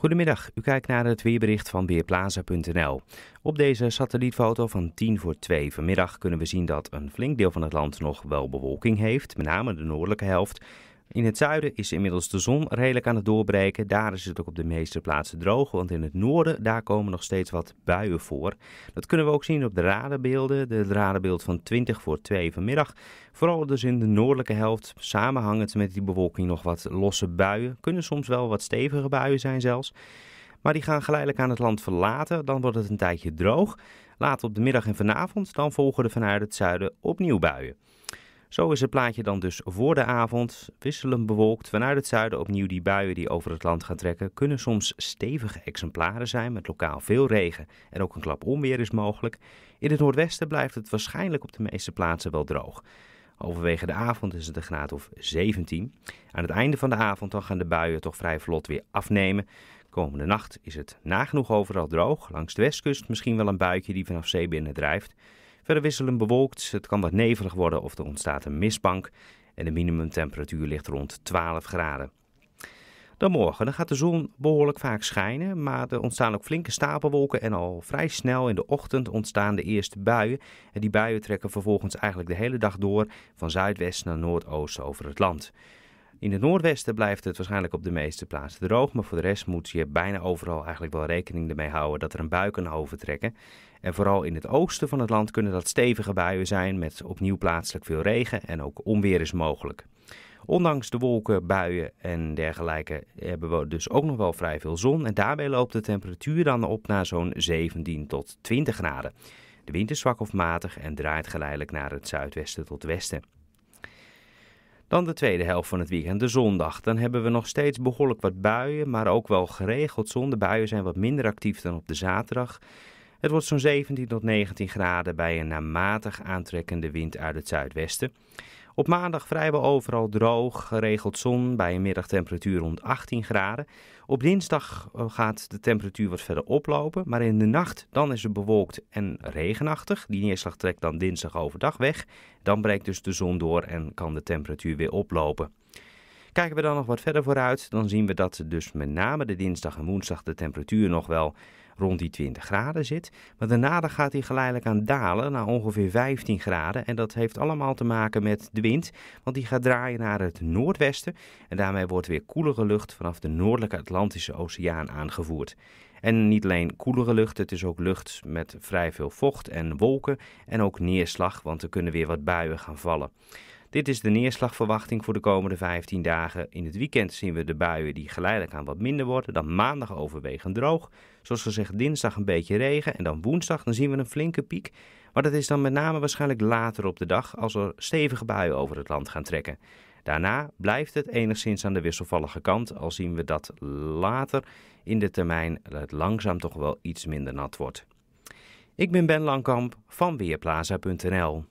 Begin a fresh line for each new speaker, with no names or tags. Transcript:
Goedemiddag, u kijkt naar het weerbericht van Weerplaza.nl. Op deze satellietfoto van 10 voor 2 vanmiddag kunnen we zien dat een flink deel van het land nog wel bewolking heeft, met name de noordelijke helft. In het zuiden is inmiddels de zon redelijk aan het doorbreken. Daar is het ook op de meeste plaatsen droog. Want in het noorden, daar komen nog steeds wat buien voor. Dat kunnen we ook zien op de radenbeelden. Het radenbeeld van 20 voor 2 vanmiddag. Vooral dus in de noordelijke helft, samenhangend met die bewolking, nog wat losse buien. Kunnen soms wel wat stevige buien zijn zelfs. Maar die gaan geleidelijk aan het land verlaten. Dan wordt het een tijdje droog. Later op de middag en vanavond, dan volgen er vanuit het zuiden opnieuw buien. Zo is het plaatje dan dus voor de avond. Wisselend bewolkt vanuit het zuiden opnieuw die buien die over het land gaan trekken. Kunnen soms stevige exemplaren zijn met lokaal veel regen. En ook een klap onweer is mogelijk. In het noordwesten blijft het waarschijnlijk op de meeste plaatsen wel droog. Overwege de avond is het een graad of 17. Aan het einde van de avond dan gaan de buien toch vrij vlot weer afnemen. Komende nacht is het nagenoeg overal droog. Langs de westkust misschien wel een buikje die vanaf zee binnen drijft. Verder wisselen bewolkt, het kan wat nevelig worden of er ontstaat een mistbank. En de minimumtemperatuur ligt rond 12 graden. Dan morgen, dan gaat de zon behoorlijk vaak schijnen, maar er ontstaan ook flinke stapelwolken en al vrij snel in de ochtend ontstaan de eerste buien. En die buien trekken vervolgens eigenlijk de hele dag door van zuidwest naar noordoosten over het land. In het noordwesten blijft het waarschijnlijk op de meeste plaatsen droog, maar voor de rest moet je bijna overal eigenlijk wel rekening ermee houden dat er een bui kan overtrekken. En vooral in het oosten van het land kunnen dat stevige buien zijn met opnieuw plaatselijk veel regen en ook onweer is mogelijk. Ondanks de wolken, buien en dergelijke hebben we dus ook nog wel vrij veel zon. En daarbij loopt de temperatuur dan op naar zo'n 17 tot 20 graden. De wind is zwak of matig en draait geleidelijk naar het zuidwesten tot westen. Dan de tweede helft van het weekend, de zondag. Dan hebben we nog steeds behoorlijk wat buien, maar ook wel geregeld zon. De buien zijn wat minder actief dan op de zaterdag. Het wordt zo'n 17 tot 19 graden bij een matig aantrekkende wind uit het zuidwesten. Op maandag vrijwel overal droog, geregeld zon bij een middagtemperatuur rond 18 graden. Op dinsdag eh, gaat de temperatuur wat verder oplopen, maar in de nacht dan is het bewolkt en regenachtig. Die neerslag trekt dan dinsdag overdag weg. Dan breekt dus de zon door en kan de temperatuur weer oplopen. Kijken we dan nog wat verder vooruit, dan zien we dat dus met name de dinsdag en woensdag de temperatuur nog wel rond die 20 graden zit. Maar daarna gaat hij geleidelijk aan dalen naar ongeveer 15 graden. En dat heeft allemaal te maken met de wind, want die gaat draaien naar het noordwesten. En daarmee wordt weer koelere lucht vanaf de noordelijke Atlantische Oceaan aangevoerd. En niet alleen koelere lucht, het is ook lucht met vrij veel vocht en wolken en ook neerslag, want er kunnen weer wat buien gaan vallen. Dit is de neerslagverwachting voor de komende 15 dagen. In het weekend zien we de buien die geleidelijk aan wat minder worden. Dan maandag overwegend droog. Zoals gezegd dinsdag een beetje regen. En dan woensdag dan zien we een flinke piek. Maar dat is dan met name waarschijnlijk later op de dag als er stevige buien over het land gaan trekken. Daarna blijft het enigszins aan de wisselvallige kant, al zien we dat later in de termijn het langzaam toch wel iets minder nat wordt. Ik ben Ben Langkamp van Weerplaza.nl.